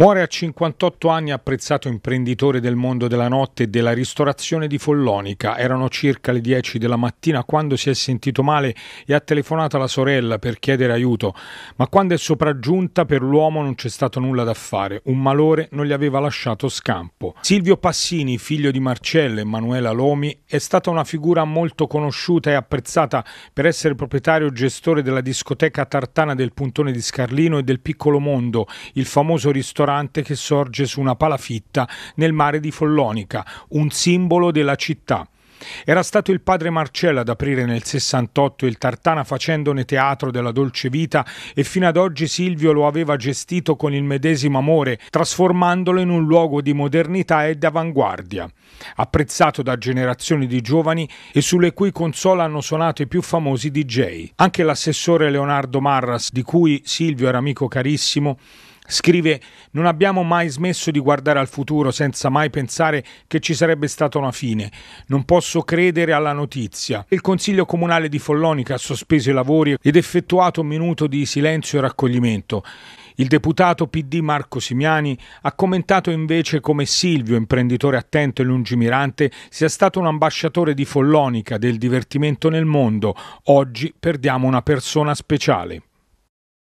Muore a 58 anni apprezzato imprenditore del mondo della notte e della ristorazione di Follonica. Erano circa le 10 della mattina quando si è sentito male e ha telefonato alla sorella per chiedere aiuto, ma quando è sopraggiunta per l'uomo non c'è stato nulla da fare, un malore non gli aveva lasciato scampo. Silvio Passini, figlio di Marcello e Manuela Lomi, è stata una figura molto conosciuta e apprezzata per essere proprietario e gestore della discoteca tartana del Puntone di Scarlino e del Piccolo Mondo, il famoso ristorante ristorante che sorge su una palafitta nel mare di Follonica, un simbolo della città. Era stato il padre Marcello ad aprire nel 68 il Tartana facendone teatro della dolce vita e fino ad oggi Silvio lo aveva gestito con il medesimo amore, trasformandolo in un luogo di modernità e d'avanguardia, apprezzato da generazioni di giovani e sulle cui console hanno suonato i più famosi DJ. Anche l'assessore Leonardo Marras, di cui Silvio era amico carissimo, Scrive: Non abbiamo mai smesso di guardare al futuro senza mai pensare che ci sarebbe stata una fine. Non posso credere alla notizia. Il Consiglio Comunale di Follonica ha sospeso i lavori ed effettuato un minuto di silenzio e raccoglimento. Il deputato PD Marco Simiani ha commentato invece come Silvio, imprenditore attento e lungimirante, sia stato un ambasciatore di Follonica del divertimento nel mondo. Oggi perdiamo una persona speciale.